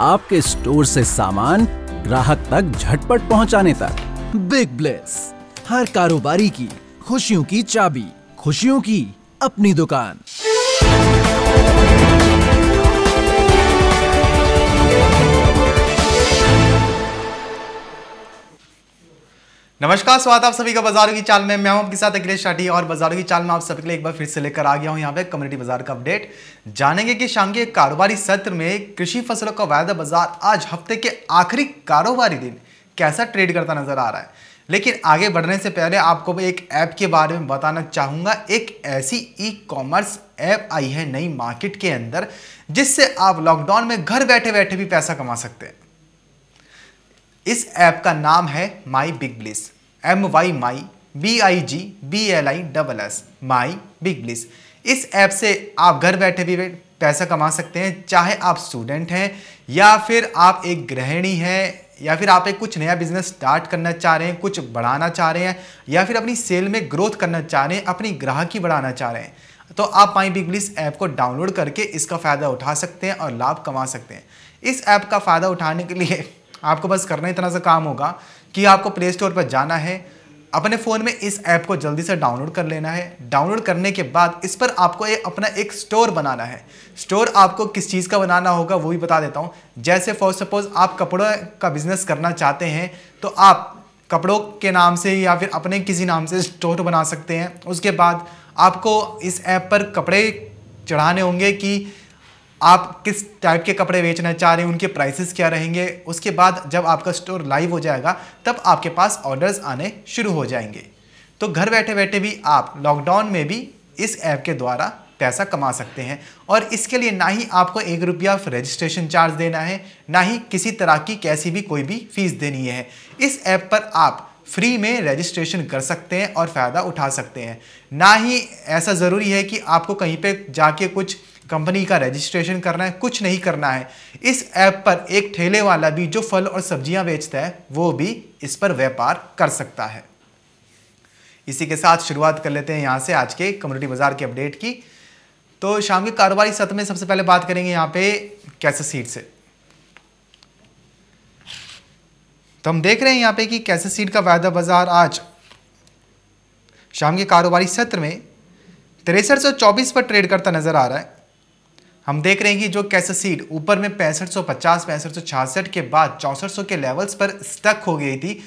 आपके स्टोर से सामान ग्राहक तक झटपट पहुंचाने तक बिग ब्लेस हर कारोबारी की खुशियों की चाबी खुशियों की अपनी दुकान नमस्कार स्वागत आप सभी का बाजारों की चाल में मैं हूं आपके साथ अखिलेश शाठी और बाजारों की चाल में आप सभी के लिए एक बार फिर से लेकर आ गया हूं यहां पे कम्युनिटी बाजार का अपडेट जानेंगे कि शाम के कारोबारी सत्र में कृषि फसलों का वायदा बाजार आज हफ्ते के आखिरी कारोबारी दिन कैसा ट्रेड करता नजर आ रहा है लेकिन आगे बढ़ने से पहले आपको एक ऐप के बारे में बताना चाहूँगा एक ऐसी ई कॉमर्स ऐप आई है नई मार्केट के अंदर जिससे आप लॉकडाउन में घर बैठे बैठे भी पैसा कमा सकते हैं इस ऐप का नाम है My Big Bliss M Y my B I G B L I double S My Big Bliss इस ऐप से आप घर बैठे भी पैसा कमा सकते हैं चाहे आप स्टूडेंट हैं या फिर आप एक गृहिणी हैं या फिर आप एक कुछ नया बिजनेस स्टार्ट करना चाह रहे हैं कुछ बढ़ाना चाह रहे हैं या फिर अपनी सेल में ग्रोथ करना चाह रहे हैं अपनी ग्राहकी बढ़ाना चाह रहे हैं तो आप माई बिग ब्लिस ऐप को डाउनलोड करके इसका फ़ायदा उठा सकते हैं और लाभ कमा सकते हैं इस ऐप का फ़ायदा उठाने के लिए आपको बस करना इतना सा काम होगा कि आपको प्ले स्टोर पर जाना है अपने फ़ोन में इस ऐप को जल्दी से डाउनलोड कर लेना है डाउनलोड करने के बाद इस पर आपको ए, अपना एक स्टोर बनाना है स्टोर आपको किस चीज़ का बनाना होगा वो भी बता देता हूँ जैसे फॉर सपोज़ आप कपड़ों का बिज़नेस करना चाहते हैं तो आप कपड़ों के नाम से या फिर अपने किसी नाम से स्टोर बना सकते हैं उसके बाद आपको इस ऐप पर कपड़े चढ़ाने होंगे कि आप किस टाइप के कपड़े बेचना चाह रहे हैं उनके प्राइसेस क्या रहेंगे उसके बाद जब आपका स्टोर लाइव हो जाएगा तब आपके पास ऑर्डर्स आने शुरू हो जाएंगे तो घर बैठे बैठे भी आप लॉकडाउन में भी इस ऐप के द्वारा पैसा कमा सकते हैं और इसके लिए ना ही आपको एक रुपया रजिस्ट्रेशन चार्ज देना है ना ही किसी तरह की कैसी भी कोई भी फीस देनी है इस ऐप पर आप फ्री में रजिस्ट्रेशन कर सकते हैं और फ़ायदा उठा सकते हैं ना ही ऐसा ज़रूरी है कि आपको कहीं पे जाके कुछ कंपनी का रजिस्ट्रेशन करना है कुछ नहीं करना है इस ऐप पर एक ठेले वाला भी जो फल और सब्जियां बेचता है वो भी इस पर व्यापार कर सकता है इसी के साथ शुरुआत कर लेते हैं यहाँ से आज के कम्युनिटी बाजार के अपडेट की तो शाम के कारोबारी सत्र में सबसे पहले बात करेंगे यहाँ पे कैसे सीट से तो हम देख रहे हैं यहाँ पे कि कैसे सीट का वायदा बाजार आज शाम के कारोबारी सत्र में तिरसठ पर ट्रेड करता नजर आ रहा है हम देख रहे हैं कि जो कैसे सीड ऊपर में पैंसठ सौ पचास पैंसठ सौ छियासठ के बाद चौंसठ सौ के लेवल्स पर स्टक हो गई थी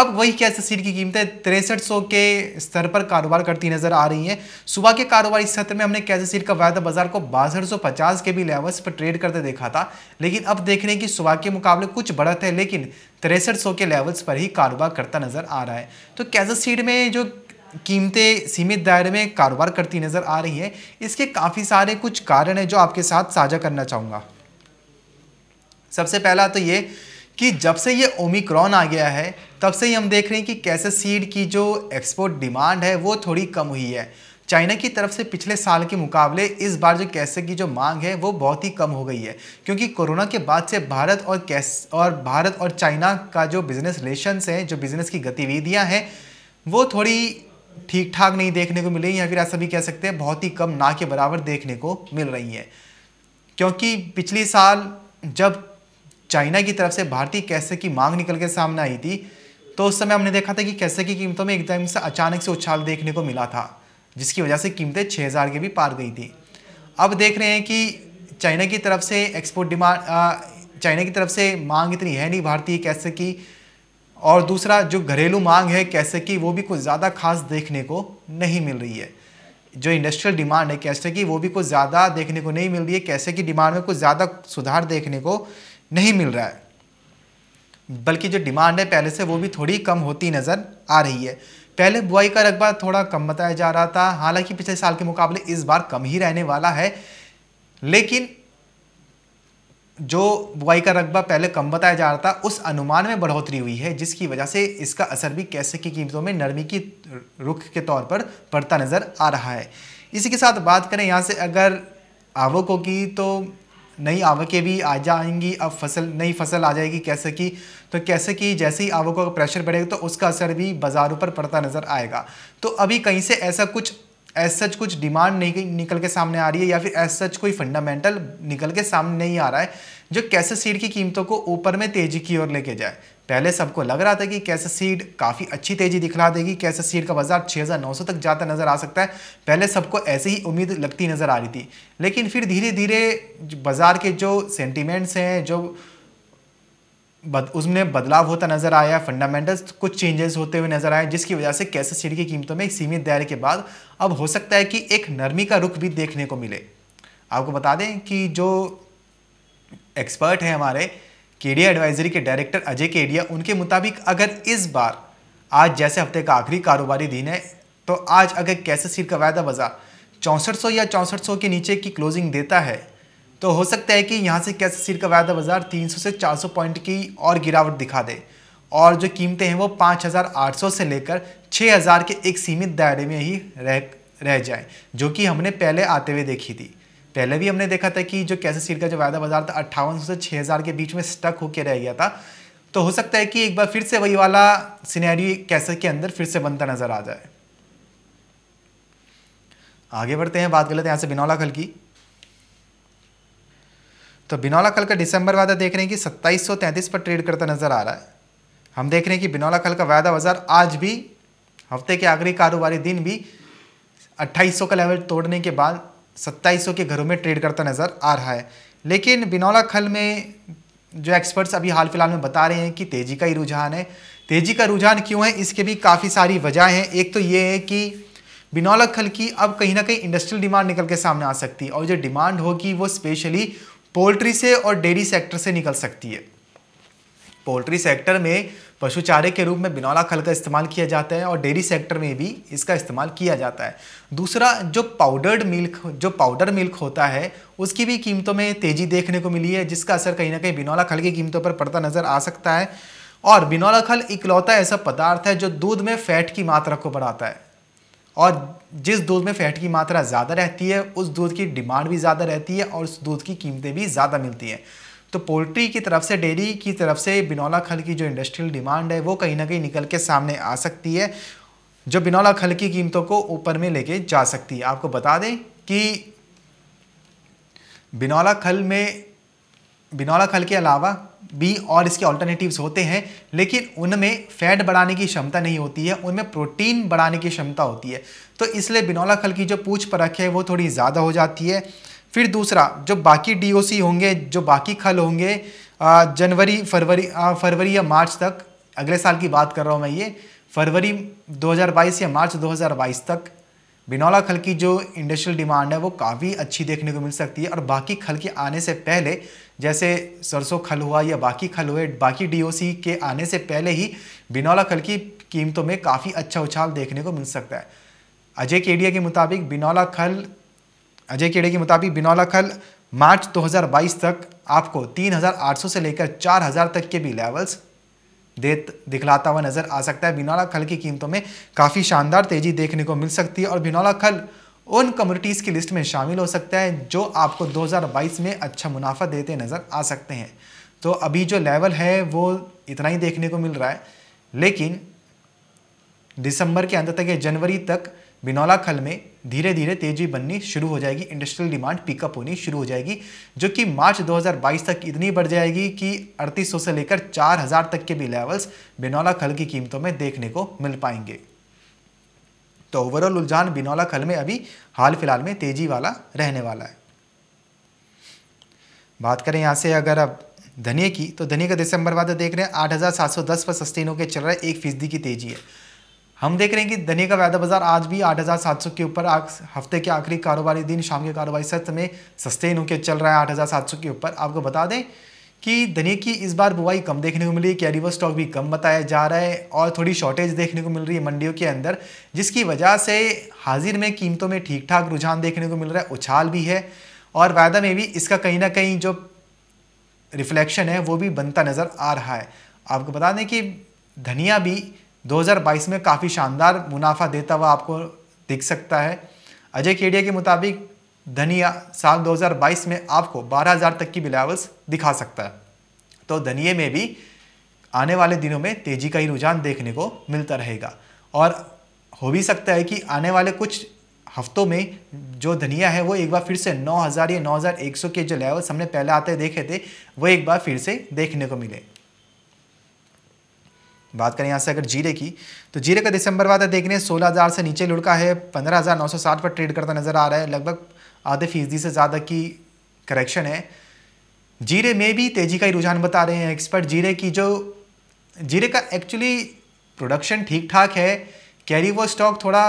अब वही कैसे सीड की कीमतें तिरसठ सौ के स्तर पर कारोबार करती नजर आ रही हैं सुबह के कारोबारी सत्र में हमने कैसे सीड का वायदा बाजार को बासठ सौ पचास के भी लेवल्स पर ट्रेड करते देखा था लेकिन अब देख रहे हैं कि सुबह के मुकाबले कुछ बढ़त है लेकिन तिरसठ सौ के लेवल्स पर ही कारोबार करता नजर आ रहा है तो कैसे सीड में जो कीमतें सीमित दायरे में कारोबार करती नज़र आ रही है इसके काफ़ी सारे कुछ कारण हैं जो आपके साथ साझा करना चाहूँगा सबसे पहला तो ये कि जब से ये ओमिक्रॉन आ गया है तब से ही हम देख रहे हैं कि कैसे सीड की जो एक्सपोर्ट डिमांड है वो थोड़ी कम हुई है चाइना की तरफ से पिछले साल के मुकाबले इस बार जो कैसे की जो मांग है वो बहुत ही कम हो गई है क्योंकि कोरोना के बाद से भारत और कैस और भारत और चाइना का जो बिज़नेस रिलेशंस हैं जो बिज़नेस की गतिविधियाँ हैं वो थोड़ी ठीक ठाक नहीं देखने को मिली या फिर ऐसा भी कह सकते हैं बहुत ही कम ना के बराबर देखने को मिल रही हैं क्योंकि पिछले साल जब चाइना की तरफ से भारतीय कैसे की मांग निकल के सामने आई थी तो उस समय हमने देखा था कि कैसे की कीमतों में एकदम से अचानक से उछाल देखने को मिला था जिसकी वजह से कीमतें छः हज़ार के भी पार गई थी अब देख रहे हैं कि चाइना की तरफ से एक्सपोर्ट डिमांड चाइना की तरफ से मांग इतनी है नहीं भारतीय कैसे की और दूसरा जो घरेलू मांग है कैसे की वो भी कुछ ज़्यादा खास देखने को नहीं मिल रही है जो इंडस्ट्रियल डिमांड है कैसे की वो भी कुछ ज़्यादा देखने को नहीं मिल रही है कैसे की डिमांड में कुछ ज़्यादा सुधार देखने को नहीं मिल रहा है बल्कि जो डिमांड है पहले से वो भी थोड़ी कम होती नज़र आ रही है पहले बुआई का रकबा थोड़ा कम बताया जा रहा था हालांकि पिछले साल के मुकाबले इस बार कम ही रहने वाला है लेकिन जो बुआई का रकबा पहले कम बताया जा रहा था उस अनुमान में बढ़ोतरी हुई है जिसकी वजह से इसका असर भी कैसे की कीमतों में नरमी की रुख के तौर पर पड़ता नज़र आ रहा है इसी के साथ बात करें यहाँ से अगर आवकों की तो नई आवकें भी आ जाएंगी अब फसल नई फसल आ जाएगी कैसे की तो कैसे की जैसे ही आवकों का प्रेशर बढ़ेगा तो उसका असर भी बाज़ारों पर पड़ता नज़र आएगा तो अभी कहीं से ऐसा कुछ एज सच कुछ डिमांड नहीं निकल के सामने आ रही है या फिर एज सच कोई फंडामेंटल निकल के सामने नहीं आ रहा है जो कैसे सीड की कीमतों को ऊपर में तेजी की ओर लेके जाए पहले सबको लग रहा था कि कैसे सीड काफ़ी अच्छी तेजी दिखला देगी कैसे सीड का बाजार 6,900 तक जाता नज़र आ सकता है पहले सबको ऐसे ही उम्मीद लगती नज़र आ रही थी लेकिन फिर धीरे धीरे बाज़ार के जो सेंटिमेंट्स हैं जो बद, उसमें बदलाव होता नजर आया फंडामेंटल्स कुछ चेंजेस होते हुए नजर आए जिसकी वजह से कैसे सीढ़ी की कीमतों में एक सीमित दायरे के बाद अब हो सकता है कि एक नरमी का रुख भी देखने को मिले आपको बता दें कि जो एक्सपर्ट हैं हमारे केडिया एडवाइजरी के डायरेक्टर अजय केडिया उनके मुताबिक अगर इस बार आज जैसे हफ्ते का आखिरी कारोबारी दिन है तो आज अगर कैसे सीट का वायदा बाजार चौंसठ या चौंसठ के नीचे की क्लोजिंग देता है तो हो सकता है कि यहाँ से कैसे सिर का वायदा बाज़ार 300 से 400 पॉइंट की और गिरावट दिखा दे और जो कीमतें हैं वो 5,800 से लेकर 6,000 के एक सीमित दायरे में ही रह रह जाए जो कि हमने पहले आते हुए देखी थी पहले भी हमने देखा था कि जो कैसे सीट का जो वायदा बाजार था अट्ठावन से 6000 के बीच में स्टक होकर रह गया था तो हो सकता है कि एक बार फिर से वही वाला सिनेरियो कैसे के अंदर फिर से बनता नजर आ जाए आगे बढ़ते हैं बात कर लेते हैं यहाँ से बिनौला खल की तो बिनौला खल का दिसंबर वादा देख रहे हैं कि सत्ताईस पर ट्रेड करता नजर आ रहा है हम देख रहे हैं कि बिनौला खल का वायदा बाजार आज भी हफ्ते के आखिरी कारोबारी दिन भी 2800 का लेवल तोड़ने के बाद 2700 के घरों में ट्रेड करता नजर आ रहा है लेकिन बिनौला खल में जो एक्सपर्ट्स अभी हाल फिलहाल में बता रहे हैं कि तेजी का ही रुझान है तेजी का रुझान क्यों है इसके भी काफ़ी सारी वजह हैं एक तो ये है कि बिनौला खल की अब कहीं ना कहीं इंडस्ट्रियल डिमांड निकल के सामने आ सकती है और जो डिमांड होगी वो स्पेशली पोल्ट्री से और डेयरी सेक्टर से निकल सकती है पोल्ट्री सेक्टर में पशु चारे के रूप में बिनौला खल का इस्तेमाल किया जाता है और डेयरी सेक्टर में भी इसका इस्तेमाल किया जाता है दूसरा जो पाउडर्ड मिल्क जो पाउडर मिल्क होता है उसकी भी कीमतों में तेज़ी देखने को मिली है जिसका असर कहीं ना कहीं बिनौला खल की कीमतों पर पड़ता नज़र आ सकता है और बिनौला खल इकलौता ऐसा पदार्थ है जो दूध में फैट की मात्रा को बढ़ाता है और जिस दूध में फैट की मात्रा ज़्यादा रहती है उस दूध की डिमांड भी ज़्यादा रहती है और उस दूध की कीमतें भी ज़्यादा मिलती हैं तो पोल्ट्री की तरफ से डेयरी की तरफ से बिनौला खल की जो इंडस्ट्रियल डिमांड है वो कहीं ना कहीं निकल के सामने आ सकती है जो बिनौला खल की कीमतों को ऊपर में लेके जा सकती है आपको बता दें कि बिनौला खल में बिनौला खल के अलावा बी और इसके ऑल्टरनेटिव्स होते हैं लेकिन उनमें फैट बढ़ाने की क्षमता नहीं होती है उनमें प्रोटीन बढ़ाने की क्षमता होती है तो इसलिए बिनौला खल की जो पूछ परख है वो थोड़ी ज़्यादा हो जाती है फिर दूसरा जो बाकी डी होंगे जो बाकी खल होंगे जनवरी फरवरी फरवरी या मार्च तक अगले साल की बात कर रहा हूँ मैं ये फरवरी 2022 या मार्च 2022 तक बिनौला खल की जो इंडस्ट्रियल डिमांड है वो काफ़ी अच्छी देखने को मिल सकती है और बाकी खल के आने से पहले जैसे सरसों खल हुआ या बाकी खल हुए बाकी डीओसी के आने से पहले ही बिनौला खल की कीमतों में काफ़ी अच्छा उछाल देखने को मिल सकता है अजय केडिया के मुताबिक बिनौला खल अजय केडिया के मुताबिक बिनौला खल मार्च 2022 तक आपको 3,800 से लेकर 4,000 तक के भी लेवल्स देत दिखलाता हुआ नजर आ सकता है बिनौला खल की कीमतों में काफ़ी शानदार तेजी देखने को मिल सकती है और बिनौला खल उन कम्युनिटीज़ की लिस्ट में शामिल हो सकता है जो आपको 2022 में अच्छा मुनाफा देते नज़र आ सकते हैं तो अभी जो लेवल है वो इतना ही देखने को मिल रहा है लेकिन दिसंबर के अंत तक या जनवरी तक बिनौला खल में धीरे धीरे तेजी बननी शुरू हो जाएगी इंडस्ट्रियल डिमांड पिकअप होनी शुरू हो जाएगी जो कि मार्च 2022 तक इतनी बढ़ जाएगी कि 3800 से लेकर 4000 तक के भी लेवल्स बिनौला खल की कीमतों में देखने को मिल पाएंगे तो ओवरऑल रुझान बिनौला खल में अभी हाल फिलहाल में तेजी वाला रहने वाला है बात करें यहाँ से अगर अब धनिया की तो धनिया का दिसंबर वादा देख रहे हैं दस पर सस्टेन होकर चल रहा है एक फीसदी की तेजी है हम देख रहे हैं कि धनिया का वायदा बाजार आज भी 8,700 के ऊपर हफ्ते के आखिरी कारोबारी दिन शाम के कारोबारी सत्र में सस्टेन होकर चल रहा है 8,700 के ऊपर आपको बता दें कि धनिया की इस बार बुआई कम देखने को मिली कैरिवर स्टॉक भी कम बताया जा रहा है और थोड़ी शॉर्टेज देखने को मिल रही है मंडियों के अंदर जिसकी वजह से हाजिर में कीमतों में ठीक ठाक रुझान देखने को मिल रहा है उछाल भी है और वायदा में भी इसका कहीं ना कहीं जो रिफ्लेक्शन है वो भी बनता नज़र आ रहा है आपको बता दें कि धनिया भी 2022 में काफ़ी शानदार मुनाफा देता हुआ आपको दिख सकता है अजय केडिया के मुताबिक धनिया साल 2022 में आपको 12000 तक की बिलावल्स दिखा सकता है तो धनिए में भी आने वाले दिनों में तेज़ी का ही रुझान देखने को मिलता रहेगा और हो भी सकता है कि आने वाले कुछ हफ्तों में जो धनिया है वो एक बार फिर से 9000 या 9100 के जो लेवल्स हमने पहले आते देखे थे वो एक बार फिर से देखने को मिले बात करें यहाँ से अगर जीरे की तो जीरे का दिसंबर वादा सोलह हज़ार से नीचे लुढ़का है साठ पर ट्रेड करता नज़र आ रहा है लगभग आधे फीसदी से ज़्यादा की करेक्शन है जीरे में भी तेज़ी का ही रुझान बता रहे हैं एक्सपर्ट जीरे की जो जीरे का एक्चुअली प्रोडक्शन ठीक ठाक है कैरी वो स्टॉक थोड़ा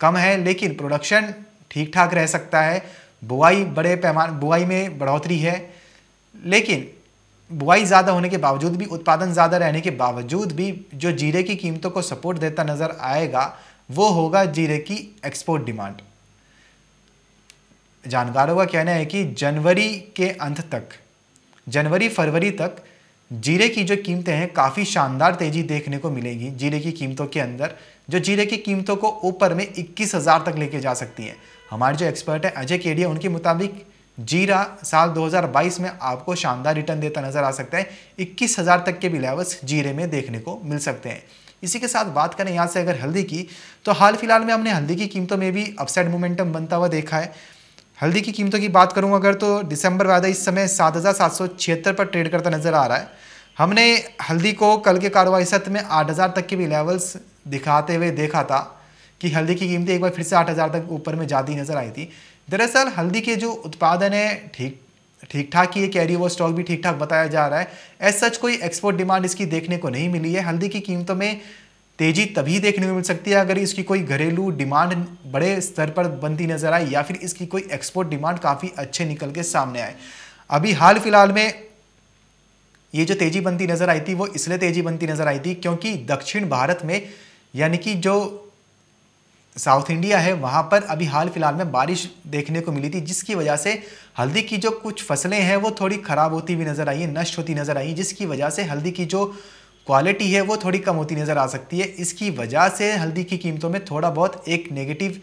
कम है लेकिन प्रोडक्शन ठीक ठाक रह सकता है बुआई बड़े पैमाने बुआई में बढ़ोतरी है लेकिन बुआई ज़्यादा होने के बावजूद भी उत्पादन ज़्यादा रहने के बावजूद भी जो जीरे की कीमतों को सपोर्ट देता नज़र आएगा वो होगा जीरे की एक्सपोर्ट डिमांड जानकारों का कहना है कि जनवरी के अंत तक जनवरी फरवरी तक जीरे की जो कीमतें हैं काफ़ी शानदार तेज़ी देखने को मिलेगी जीरे की कीमतों के अंदर जो जीरे की कीमतों को ऊपर में इक्कीस हज़ार तक लेके जा सकती है हमारे जो एक्सपर्ट हैं अजय केडिया उनके मुताबिक जीरा साल 2022 में आपको शानदार रिटर्न देता नजर आ सकता है इक्कीस हज़ार तक के भी लेवल्स जीरे में देखने को मिल सकते हैं इसी के साथ बात करें यहाँ से अगर हल्दी की तो हाल फिलहाल में हमने हल्दी की कीमतों में भी अपसाइड मोमेंटम बनता हुआ देखा है हल्दी की कीमतों की बात करूँ अगर तो दिसंबर वायदा इस समय सात हज़ार सात सौ छिहत्तर पर ट्रेड करता नजर आ रहा है हमने हल्दी को कल के कारोबारी सत्र में आठ हज़ार तक के भी लेवल्स दिखाते हुए देखा था कि हल्दी की कीमतें एक बार फिर से आठ हज़ार तक ऊपर में जाती नज़र आई थी दरअसल हल्दी के जो उत्पादन है ठीक ठीक ठाक ही है कैरी ओवर स्टॉक भी ठीक ठाक बताया जा रहा है एज सच कोई एक्सपोर्ट डिमांड इसकी देखने को नहीं मिली है हल्दी की कीमतों में तेजी तभी देखने को मिल सकती है अगर इसकी कोई घरेलू डिमांड बड़े स्तर पर बनती नजर आए या फिर इसकी कोई एक्सपोर्ट डिमांड काफ़ी अच्छे निकल के सामने आए अभी हाल फिलहाल में ये जो तेजी बनती नज़र आई थी वो इसलिए तेजी बनती नज़र आई थी क्योंकि दक्षिण भारत में यानी कि जो साउथ इंडिया है वहाँ पर अभी हाल फिलहाल में बारिश देखने को मिली थी जिसकी वजह से हल्दी की जो कुछ फसलें हैं वो थोड़ी ख़राब होती हुई नज़र आई नष्ट होती नज़र आई जिसकी वजह से हल्दी की जो क्वालिटी है वो थोड़ी कम होती नज़र आ सकती है इसकी वजह से हल्दी की कीमतों में थोड़ा बहुत एक नेगेटिव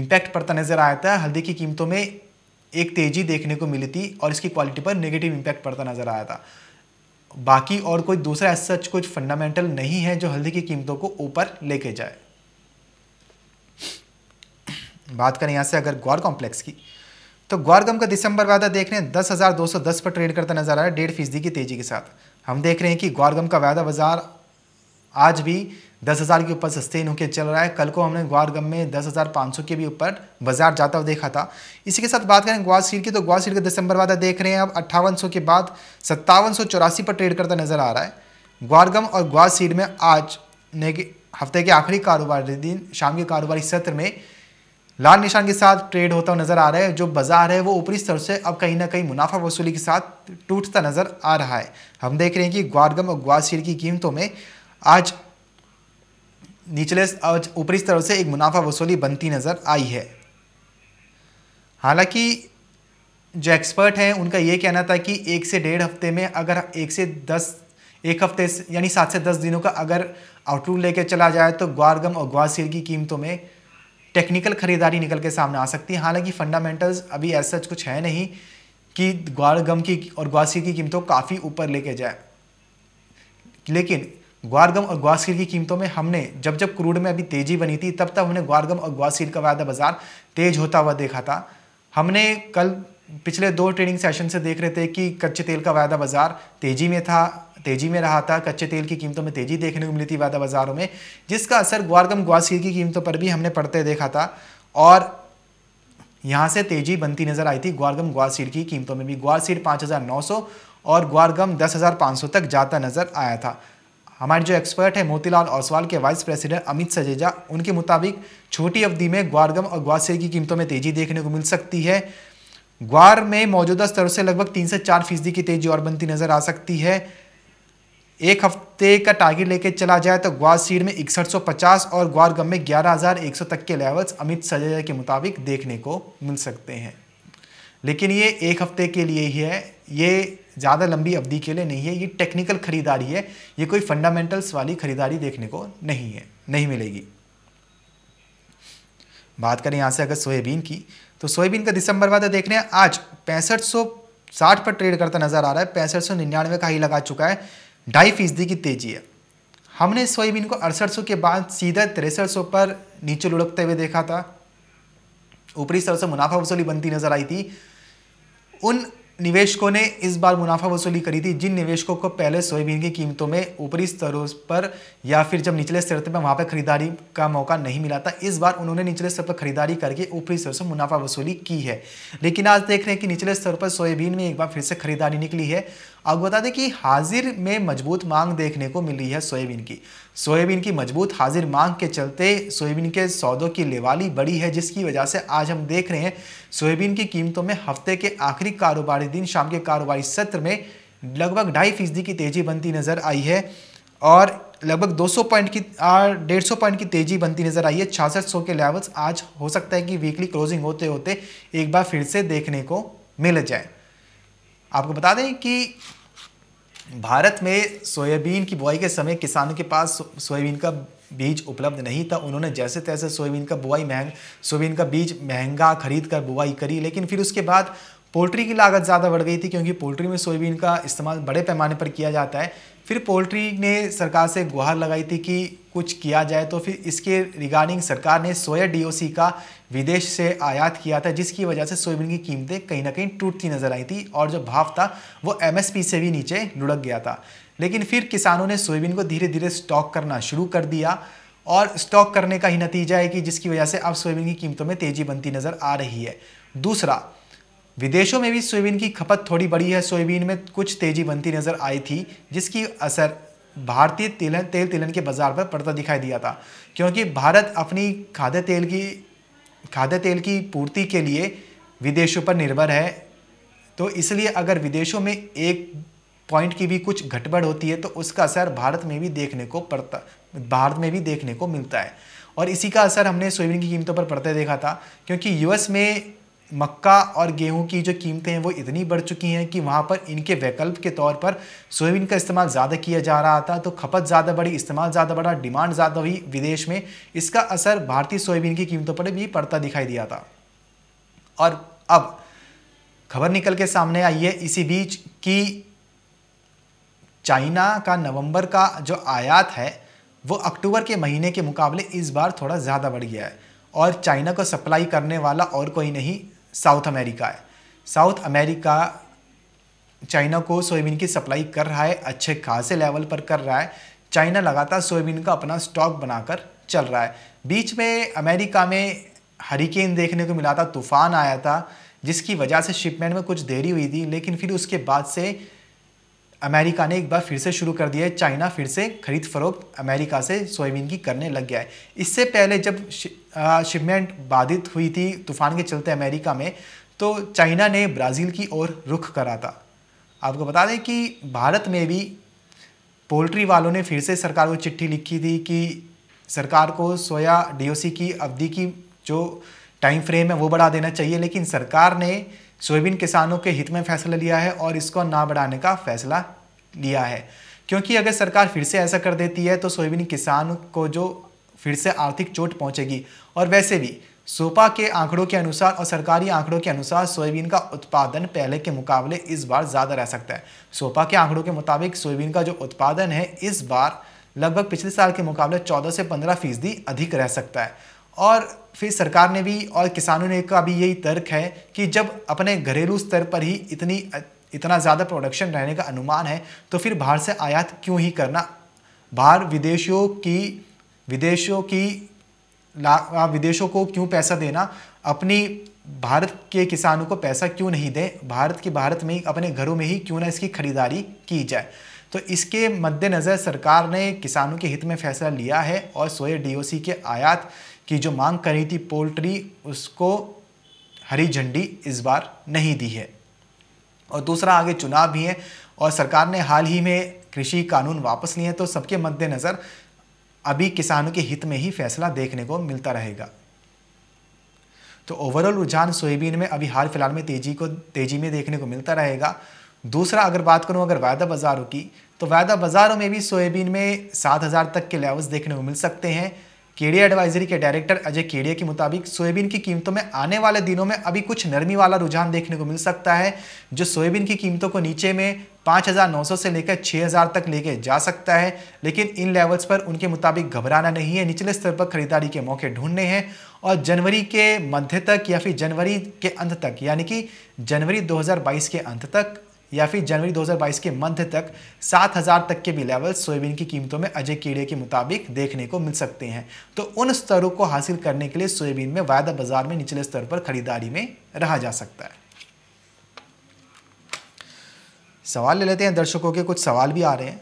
इम्पैक्ट पड़ता नज़र आया था हल्दी की कीमतों में एक तेज़ी देखने को मिली थी और इसकी क्वालिटी पर नेगेटिव इम्पैक्ट पड़ता नज़र आया था बाकी और कोई दूसरा सच कुछ फंडामेंटल नहीं है जो हल्दी की कीमतों को ऊपर लेके जाए बात करें यहाँ से अगर ग्वार कॉम्प्लेक्स की तो ग्वारगम का दिसंबर वायदा देख रहे हैं दस हज़ार दो सौ दस पर ट्रेड करता नजर आ रहा है डेढ़ फीसदी की तेज़ी के साथ हम देख रहे हैं कि ग्वारगम का वायदा बाजार आज भी दस हज़ार के ऊपर सस्टेन होकर चल रहा है कल को हमने ग्वारगम में दस हज़ार पाँच सौ के भी ऊपर बाजार जाता हुआ देखा था इसी के साथ बात करें ग्वार सीट की तो ग्वार सीट का दिसंबर वादा देख रहे हैं अब अट्ठावन सौ के बाद सत्तावन सौ चौरासी पर ट्रेड करता नजर आ रहा है ग्वारगम और ग्वार में आज ने हफ्ते के आखिरी कारोबारी दिन शाम के कारोबारी सत्र में लाल निशान के साथ ट्रेड होता नजर आ रहा है जो बाजार है वो ऊपरी स्तर से अब कहीं ना कहीं मुनाफा वसूली के साथ टूटता नजर आ रहा है हम देख रहे हैं कि ग्वारगम और ग्वाशीर की कीमतों में आज निचले आज ऊपरी स्तर से एक मुनाफा वसूली बनती नजर आई है हालांकि जो एक्सपर्ट हैं उनका ये कहना था कि एक से डेढ़ हफ्ते में अगर एक से दस एक हफ्ते यानी सात से दस दिनों का अगर आउटलुक लेकर चला जाए तो ग्वारगम और ग्वासीर की कीमतों में टेक्निकल खरीदारी निकल के सामने आ सकती है हालांकि फंडामेंटल्स अभी ऐसा कुछ है नहीं कि ग्वार गम की और ग्वासी की कीमतों काफ़ी ऊपर लेके जाए लेकिन ग्वारगम और ग्वासीर की कीमतों में हमने जब जब क्रूड में अभी तेजी बनी थी तब तक हमने ग्वारगम और ग्वासीर का वायदा बाजार तेज होता हुआ देखा था हमने कल पिछले दो ट्रेडिंग सेशन से देख रहे थे कि कच्चे तेल का वायदा बाजार तेजी में था तेजी में रहा था कच्चे तेल की कीमतों में तेजी देखने को मिली थी वायदा बाज़ारों में जिसका असर ग्वारगम ग्वासी की कीमतों पर भी हमने पड़ते देखा था और यहाँ से तेजी बनती नज़र आई थी ग्वारगम ग्वासीर की कीमतों में भी ग्वासीर 5,900 और ग्वारगम 10,500 तक जाता नज़र आया था हमारे जो एक्सपर्ट है मोतीलाल ओसवाल के वाइस प्रेसिडेंट अमित सजेजा उनके मुताबिक छोटी अवधि में ग्वारगम और ग्वासीर की कीमतों में तेजी देखने को मिल सकती है ग्वार में मौजूदा स्तर से लगभग तीन से चार फीसदी की तेजी और बनती नजर आ सकती है एक हफ्ते का टारगेट लेके चला जाए तो ग्वार सीड में इकसठ और ग्वार गम में 11,100 तक के लेवल्स अमित सजैया के मुताबिक देखने को मिल सकते हैं लेकिन ये एक हफ्ते के लिए ही है ये ज़्यादा लंबी अवधि के लिए नहीं है ये टेक्निकल खरीदारी है ये कोई फंडामेंटल्स वाली खरीदारी देखने को नहीं है नहीं मिलेगी बात करें यहाँ से अगर सोयाबीन की तो सोयाबीन का दिसंबर बाद देख रहे हैं आज पैंसठ सौ साठ पर ट्रेड करता नजर आ रहा है पैंसठ सौ निन्यानवे का ही लगा चुका है ढाई फीसदी की तेजी है हमने सोयाबीन को अड़सठ सौ के बाद सीधा तिरसठ सौ पर नीचे लुढ़कते हुए देखा था ऊपरी स्तर से मुनाफा वसूली बनती नजर आई थी उन निवेशकों ने इस बार मुनाफा वसूली करी थी जिन निवेशकों को पहले सोयाबीन की कीमतों में ऊपरी स्तरों पर या फिर जब निचले स्तर पर वहाँ पर खरीदारी का मौका नहीं मिला था इस बार उन्होंने निचले स्तर पर खरीदारी करके ऊपरी स्तर से मुनाफा वसूली की है लेकिन आज देख रहे हैं कि निचले स्तर पर सोयाबीन में एक बार फिर से खरीदारी निकली है आपको बता दें कि हाजिर में मजबूत मांग देखने को मिली है सोयाबीन की सोयाबीन की मजबूत हाजिर मांग के चलते सोयाबीन के सौदों की लेवाली बढ़ी है जिसकी वजह से आज हम देख रहे हैं सोयाबीन की कीमतों में हफ्ते के आखिरी कारोबारी दिन शाम के कारोबारी सत्र में लगभग ढाई फीसदी की तेज़ी बनती नज़र आई है और लगभग 200 पॉइंट की डेढ़ सौ पॉइंट की तेज़ी बनती नज़र आई है छियासठ सौ के लेवल्स आज हो सकता है कि वीकली क्लोजिंग होते होते एक बार फिर से देखने को मिल जाए आपको बता दें कि भारत में सोयाबीन की बुआई के समय किसानों के पास सोयाबीन का बीज उपलब्ध नहीं था उन्होंने जैसे तैसे सोयाबीन का बुआई महंग सोयाबीन का बीज महंगा खरीद कर बुआई करी लेकिन फिर उसके बाद पोल्ट्री की लागत ज़्यादा बढ़ गई थी क्योंकि पोल्ट्री में सोयाबीन का इस्तेमाल बड़े पैमाने पर किया जाता है फिर पोल्ट्री ने सरकार से गुहार लगाई थी कि कुछ किया जाए तो फिर इसके रिगार्डिंग सरकार ने सोया डीओसी का विदेश से आयात किया था जिसकी वजह से सोयाबीन की कीमतें कहीं ना कहीं टूटती नजर आई थी और जो भाव था वो एमएसपी से भी नीचे लुढ़क गया था लेकिन फिर किसानों ने सोयाबीन को धीरे धीरे स्टॉक करना शुरू कर दिया और स्टॉक करने का ही नतीजा है कि जिसकी वजह से अब सोयाबीन की कीमतों में तेजी बनती नजर आ रही है दूसरा विदेशों में भी सोयाबीन की खपत थोड़ी बड़ी है सोयाबीन में कुछ तेजी बनती नजर आई थी जिसकी असर भारतीय तिलहन तेल तिलहन के बाजार पर पड़ता दिखाई दिया था क्योंकि भारत अपनी खाद्य तेल की खाद्य तेल की पूर्ति के लिए विदेशों पर निर्भर है तो इसलिए अगर विदेशों में एक पॉइंट की भी कुछ घटबड़ होती है तो उसका असर भारत में भी देखने को पड़ता भारत में भी देखने को मिलता है और इसी का असर हमने सोयाबीन की कीमतों पर पड़ते देखा था क्योंकि यूएस में मक्का और गेहूं की जो कीमतें हैं वो इतनी बढ़ चुकी हैं कि वहाँ पर इनके वैकल्प के तौर पर सोयाबीन का इस्तेमाल ज़्यादा किया जा रहा था तो खपत ज़्यादा बढ़ी इस्तेमाल ज़्यादा बढ़ा डिमांड ज़्यादा हुई विदेश में इसका असर भारतीय सोयाबीन की कीमतों पर भी पड़ता दिखाई दिया था और अब खबर निकल के सामने आई है इसी बीच कि चाइना का नवंबर का जो आयात है वो अक्टूबर के महीने के मुकाबले इस बार थोड़ा ज़्यादा बढ़ गया है और चाइना को सप्लाई करने वाला और कोई नहीं साउथ अमेरिका है साउथ अमेरिका चाइना को सोयाबीन की सप्लाई कर रहा है अच्छे खासे लेवल पर कर रहा है चाइना लगातार सोयाबीन का अपना स्टॉक बनाकर चल रहा है बीच में अमेरिका में हरिकेन देखने को मिला था तूफान आया था जिसकी वजह से शिपमेंट में कुछ देरी हुई थी लेकिन फिर उसके बाद से अमेरिका ने एक बार फिर से शुरू कर दिया है चाइना फिर से खरीद फरोख्त अमेरिका से सोयाबीन की करने लग गया है इससे पहले जब शिपमेंट बाधित हुई थी तूफान के चलते अमेरिका में तो चाइना ने ब्राज़ील की ओर रुख करा था आपको बता दें कि भारत में भी पोल्ट्री वालों ने फिर से सरकार को चिट्ठी लिखी थी कि सरकार को सोया डीओसी की अवधि की जो टाइम फ्रेम है वो बढ़ा देना चाहिए लेकिन सरकार ने सोयाबीन किसानों के हित में फैसला लिया है और इसको ना बढ़ाने का फैसला लिया है क्योंकि अगर सरकार फिर से ऐसा कर देती है तो सोयाबीन किसान को जो फिर से आर्थिक चोट पहुंचेगी और वैसे भी सोपा के आंकड़ों के अनुसार और सरकारी आंकड़ों के अनुसार सोयाबीन का उत्पादन पहले के मुकाबले इस बार ज़्यादा रह सकता है सोपा के आंकड़ों के मुताबिक सोयाबीन का जो उत्पादन है इस बार लगभग पिछले साल के मुकाबले 14 से 15 फीसदी अधिक रह सकता है और फिर सरकार ने भी और किसानों ने का भी यही तर्क है कि जब अपने घरेलू स्तर पर ही इतनी इतना ज़्यादा प्रोडक्शन रहने का अनुमान है तो फिर बाहर से आयात क्यों ही करना बाहर विदेशों की विदेशों की ला विदेशों को क्यों पैसा देना अपनी भारत के किसानों को पैसा क्यों नहीं दें भारत की भारत में अपने घरों में ही क्यों ना इसकी खरीदारी की जाए तो इसके मद्देनज़र सरकार ने किसानों के हित में फैसला लिया है और सोए डीओसी के आयात कि जो मांग करी थी पोल्ट्री उसको हरी झंडी इस बार नहीं दी है और दूसरा आगे चुनाव भी है और सरकार ने हाल ही में कृषि कानून वापस लिए तो सबके मद्देनज़र अभी किसानों के हित में ही फैसला देखने को मिलता रहेगा तो ओवरऑल रुझान सोयाबीन में अभी हाल फिलहाल में तेजी को तेजी में देखने को मिलता रहेगा दूसरा अगर बात करूं अगर वायदा बाज़ारों की तो वायदा बाज़ारों में भी सोयाबीन में सात हज़ार तक के लेवल्स देखने को मिल सकते हैं केडिया एडवाइजरी के डायरेक्टर अजय केडिया के मुताबिक सोयाबीन की कीमतों में आने वाले दिनों में अभी कुछ नरमी वाला रुझान देखने को मिल सकता है जो सोयाबीन की कीमतों को नीचे में 5,900 से लेकर 6,000 तक लेके जा सकता है लेकिन इन लेवल्स पर उनके मुताबिक घबराना नहीं है निचले स्तर पर खरीदारी के मौके ढूंढने हैं और जनवरी के मध्य तक या फिर जनवरी के अंत तक यानी कि जनवरी 2022 के अंत तक या फिर जनवरी 2022 के मंथ तक 7000 तक के भी लेवल सोयाबीन की कीमतों में अजय कीड़े के मुताबिक देखने को मिल सकते हैं तो उन स्तरों को हासिल करने के लिए सोयाबीन में वायदा बाजार में निचले स्तर पर खरीदारी में रहा जा सकता है सवाल ले लेते हैं दर्शकों के कुछ सवाल भी आ रहे हैं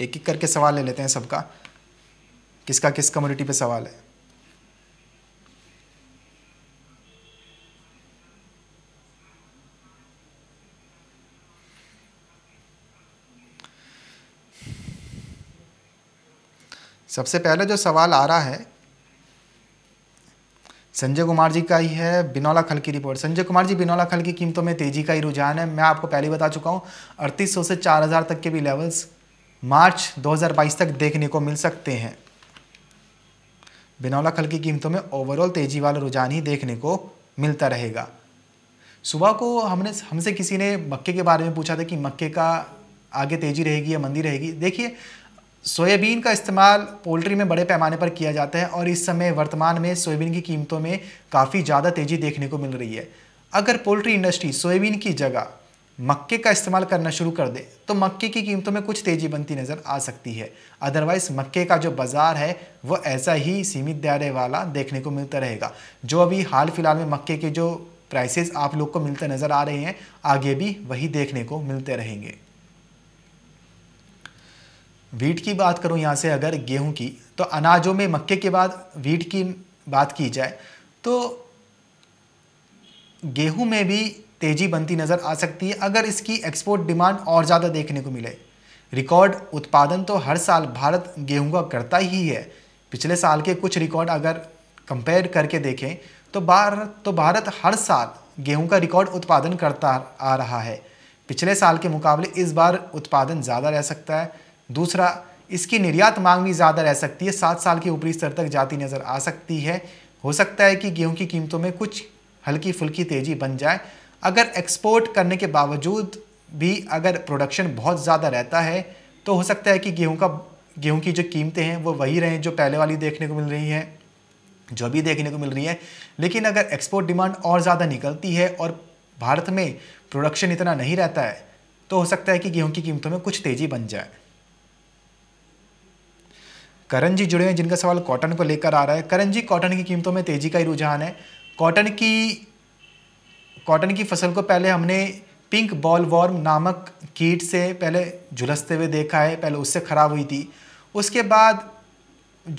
एक एक करके सवाल ले लेते हैं सबका किसका किस कम्युनिटी पे सवाल है सबसे पहला जो सवाल आ रहा है संजय कुमार जी का ही है बिनौला खल की रिपोर्ट संजय कुमार जी बिनौला खल की कीमतों में तेजी का ही रुझान है मैं आपको पहले बता चुका हूँ अड़तीस से 4000 तक के भी लेवल्स मार्च 2022 तक देखने को मिल सकते हैं बिनौला खल की कीमतों में ओवरऑल तेजी वाला रुझान ही देखने को मिलता रहेगा सुबह को हमने हमसे किसी ने मक्के के बारे में पूछा था कि मक्के का आगे तेजी रहेगी या मंदी रहेगी देखिए सोयाबीन का इस्तेमाल पोल्ट्री में बड़े पैमाने पर किया जाता है और इस समय वर्तमान में सोयाबीन की कीमतों में काफ़ी ज़्यादा तेज़ी देखने को मिल रही है अगर पोल्ट्री इंडस्ट्री सोयाबीन की जगह मक्के का इस्तेमाल करना शुरू कर दे तो मक्के की कीमतों में कुछ तेज़ी बनती नज़र आ सकती है अदरवाइज़ मक्के का जो बाज़ार है वो ऐसा ही सीमित दायरे वाला देखने को मिलता रहेगा जो अभी हाल फिलहाल में मक्के के जो प्राइसेस आप लोग को मिलते नज़र आ रहे हैं आगे भी वही देखने को मिलते रहेंगे वीट की बात करूँ यहाँ से अगर गेहूँ की तो अनाजों में मक्के के बाद वीट की बात की जाए तो गेहूँ में भी तेज़ी बनती नज़र आ सकती है अगर इसकी एक्सपोर्ट डिमांड और ज़्यादा देखने को मिले रिकॉर्ड उत्पादन तो हर साल भारत गेहूं का करता ही है पिछले साल के कुछ रिकॉर्ड अगर कंपेयर करके देखें तो बार तो भारत हर साल गेहूं का रिकॉर्ड उत्पादन करता आ रहा है पिछले साल के मुकाबले इस बार उत्पादन ज़्यादा रह सकता है दूसरा इसकी निर्यात मांग भी ज़्यादा रह सकती है सात साल के ऊपरी स्तर तक जाती नज़र आ सकती है हो सकता है कि गेहूं की कीमतों में कुछ हल्की फुल्की तेज़ी बन जाए अगर एक्सपोर्ट करने के बावजूद भी अगर प्रोडक्शन बहुत ज़्यादा रहता है तो हो सकता है कि गेहूं का गेहूं की जो कीमतें हैं वो वही रहें जो पहले वाली देखने को मिल रही हैं जो भी देखने को मिल रही है लेकिन अगर एक्सपोर्ट डिमांड और ज़्यादा निकलती है और भारत में प्रोडक्शन इतना नहीं रहता है तो हो सकता है कि गेहूं की कीमतों में कुछ तेज़ी बन जाए करण जी जुड़े हैं जिनका सवाल कॉटन को लेकर आ रहा है करण जी कॉटन की कीमतों में तेज़ी का ही रुझान है कॉटन की कॉटन की फसल को पहले हमने पिंक बॉल वॉर्म नामक कीट से पहले झुलसते हुए देखा है पहले उससे ख़राब हुई थी उसके बाद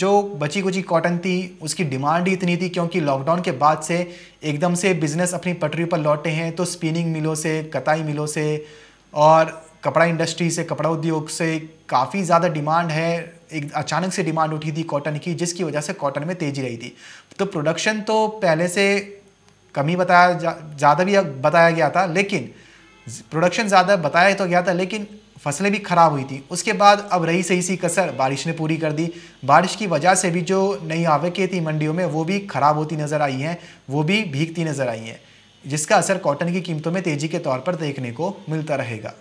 जो बची कुची कॉटन थी उसकी डिमांड ही इतनी थी क्योंकि लॉकडाउन के बाद से एकदम से बिज़नेस अपनी पटरी पर लौटे हैं तो स्पिनिंग मिलों से कताई मिलों से और कपड़ा इंडस्ट्री से कपड़ा उद्योग से काफ़ी ज़्यादा डिमांड है एक अचानक से डिमांड उठी थी कॉटन की जिसकी वजह से कॉटन में तेज़ी रही थी तो प्रोडक्शन तो पहले से कम ही बताया ज़्यादा भी बताया गया था लेकिन प्रोडक्शन ज़्यादा बताया तो गया था लेकिन फसलें भी ख़राब हुई थी उसके बाद अब रही सही सी कसर बारिश ने पूरी कर दी बारिश की वजह से भी जो नई आवकें थी मंडियों में वो भी ख़राब होती नज़र आई हैं वो भी भीगती नज़र आई हैं जिसका असर कॉटन की कीमतों में तेज़ी के तौर पर देखने को मिलता रहेगा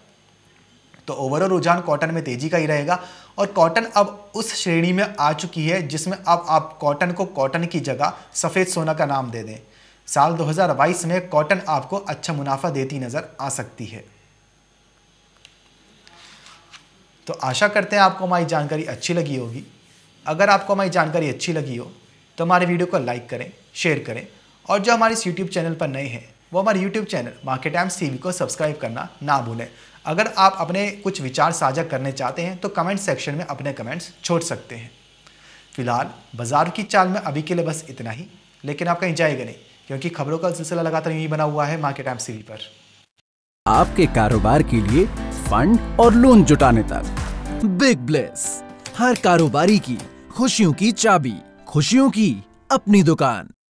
तो ओवरऑल रुझान कॉटन में तेजी का ही रहेगा और कॉटन अब उस श्रेणी में आ चुकी है जिसमें अब आप कॉटन को कॉटन की जगह सफ़ेद सोना का नाम दे दें साल 2022 में कॉटन आपको अच्छा मुनाफा देती नज़र आ सकती है तो आशा करते हैं आपको हमारी जानकारी अच्छी लगी होगी अगर आपको हमारी जानकारी अच्छी लगी हो तो हमारे वीडियो को लाइक करें शेयर करें और जो हमारे इस यूट्यूब चैनल पर नए हैं वो हमारे YouTube चैनल मार्केट एम्स टी को सब्सक्राइब करना ना भूलें अगर आप अपने कुछ विचार साझा करने चाहते हैं तो कमेंट सेक्शन में अपने कमेंट्स छोड़ सकते हैं फिलहाल बाजार की चाल में अभी के लिए बस इतना ही लेकिन आप कहीं जाएगा नहीं क्योंकि खबरों का सिलसिला लगातार यही बना हुआ है मार्केट एम्स टी पर आपके कारोबार के लिए फंड और लोन जुटाने तक बिग ब्लेस हर कारोबारी की खुशियों की चाबी खुशियों की अपनी दुकान